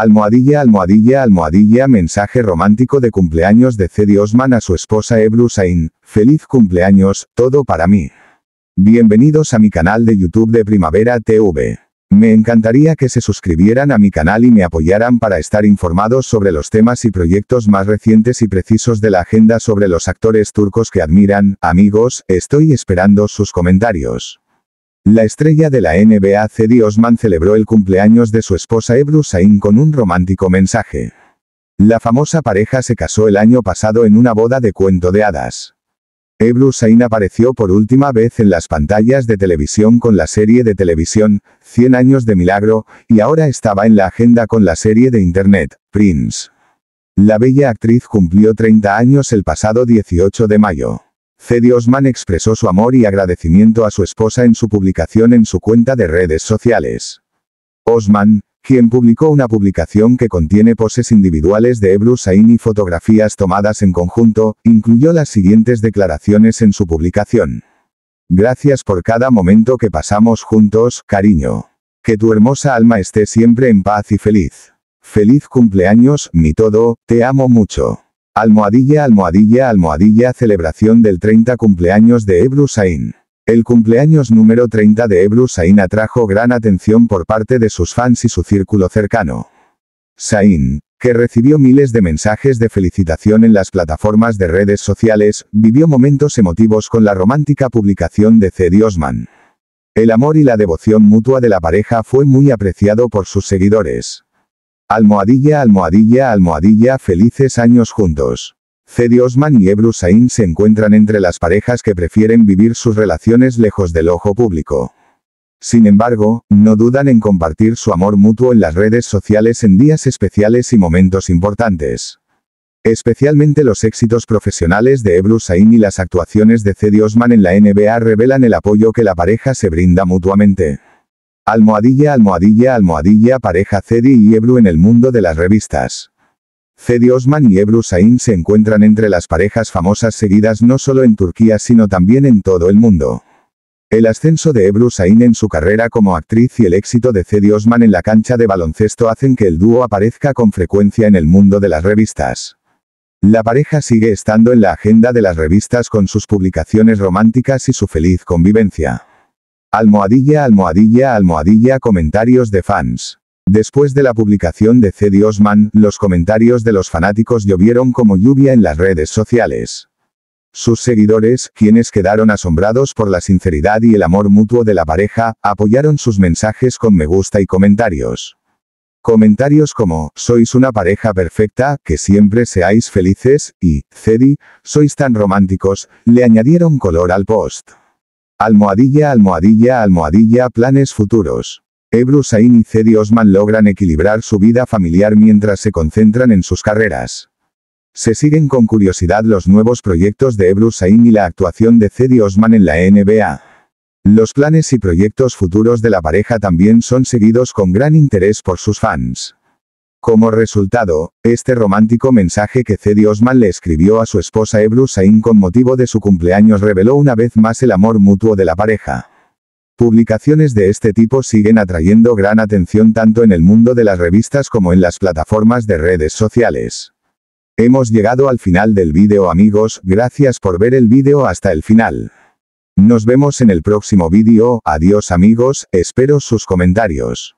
Almohadilla, almohadilla, almohadilla, mensaje romántico de cumpleaños de Cedi Osman a su esposa Ebru Sain. Feliz cumpleaños, todo para mí. Bienvenidos a mi canal de YouTube de Primavera TV. Me encantaría que se suscribieran a mi canal y me apoyaran para estar informados sobre los temas y proyectos más recientes y precisos de la agenda sobre los actores turcos que admiran. Amigos, estoy esperando sus comentarios. La estrella de la NBA Cedi Osman celebró el cumpleaños de su esposa Ebru Sain con un romántico mensaje. La famosa pareja se casó el año pasado en una boda de cuento de hadas. Ebru Sain apareció por última vez en las pantallas de televisión con la serie de televisión, 100 años de milagro, y ahora estaba en la agenda con la serie de internet, Prince. La bella actriz cumplió 30 años el pasado 18 de mayo. Cedi Osman expresó su amor y agradecimiento a su esposa en su publicación en su cuenta de redes sociales. Osman, quien publicó una publicación que contiene poses individuales de Ebru Sain y fotografías tomadas en conjunto, incluyó las siguientes declaraciones en su publicación. Gracias por cada momento que pasamos juntos, cariño. Que tu hermosa alma esté siempre en paz y feliz. Feliz cumpleaños, mi todo, te amo mucho. Almohadilla, almohadilla, almohadilla, celebración del 30 cumpleaños de Ebru Sain. El cumpleaños número 30 de Ebru Sain atrajo gran atención por parte de sus fans y su círculo cercano. Sain, que recibió miles de mensajes de felicitación en las plataformas de redes sociales, vivió momentos emotivos con la romántica publicación de Cedi Osman. El amor y la devoción mutua de la pareja fue muy apreciado por sus seguidores. Almohadilla, almohadilla, almohadilla, felices años juntos. Cedi Osman y Ebru Sain se encuentran entre las parejas que prefieren vivir sus relaciones lejos del ojo público. Sin embargo, no dudan en compartir su amor mutuo en las redes sociales en días especiales y momentos importantes. Especialmente los éxitos profesionales de Ebru Sain y las actuaciones de Cedi Osman en la NBA revelan el apoyo que la pareja se brinda mutuamente. Almohadilla, almohadilla, almohadilla, pareja Cedi y Ebru en el mundo de las revistas. Cedi Osman y Ebru Sain se encuentran entre las parejas famosas seguidas no solo en Turquía sino también en todo el mundo. El ascenso de Ebru Sain en su carrera como actriz y el éxito de Cedi Osman en la cancha de baloncesto hacen que el dúo aparezca con frecuencia en el mundo de las revistas. La pareja sigue estando en la agenda de las revistas con sus publicaciones románticas y su feliz convivencia. Almohadilla, almohadilla, almohadilla, comentarios de fans. Después de la publicación de Cedi Osman, los comentarios de los fanáticos llovieron como lluvia en las redes sociales. Sus seguidores, quienes quedaron asombrados por la sinceridad y el amor mutuo de la pareja, apoyaron sus mensajes con me gusta y comentarios. Comentarios como, sois una pareja perfecta, que siempre seáis felices, y, Cedi, sois tan románticos, le añadieron color al post. Almohadilla, almohadilla, almohadilla, planes futuros. Ebru Sain y Cedi Osman logran equilibrar su vida familiar mientras se concentran en sus carreras. Se siguen con curiosidad los nuevos proyectos de Ebru Sain y la actuación de Cedi Osman en la NBA. Los planes y proyectos futuros de la pareja también son seguidos con gran interés por sus fans. Como resultado, este romántico mensaje que Cedi Osman le escribió a su esposa Ebru Sain con motivo de su cumpleaños reveló una vez más el amor mutuo de la pareja. Publicaciones de este tipo siguen atrayendo gran atención tanto en el mundo de las revistas como en las plataformas de redes sociales. Hemos llegado al final del vídeo amigos, gracias por ver el vídeo hasta el final. Nos vemos en el próximo vídeo, adiós amigos, espero sus comentarios.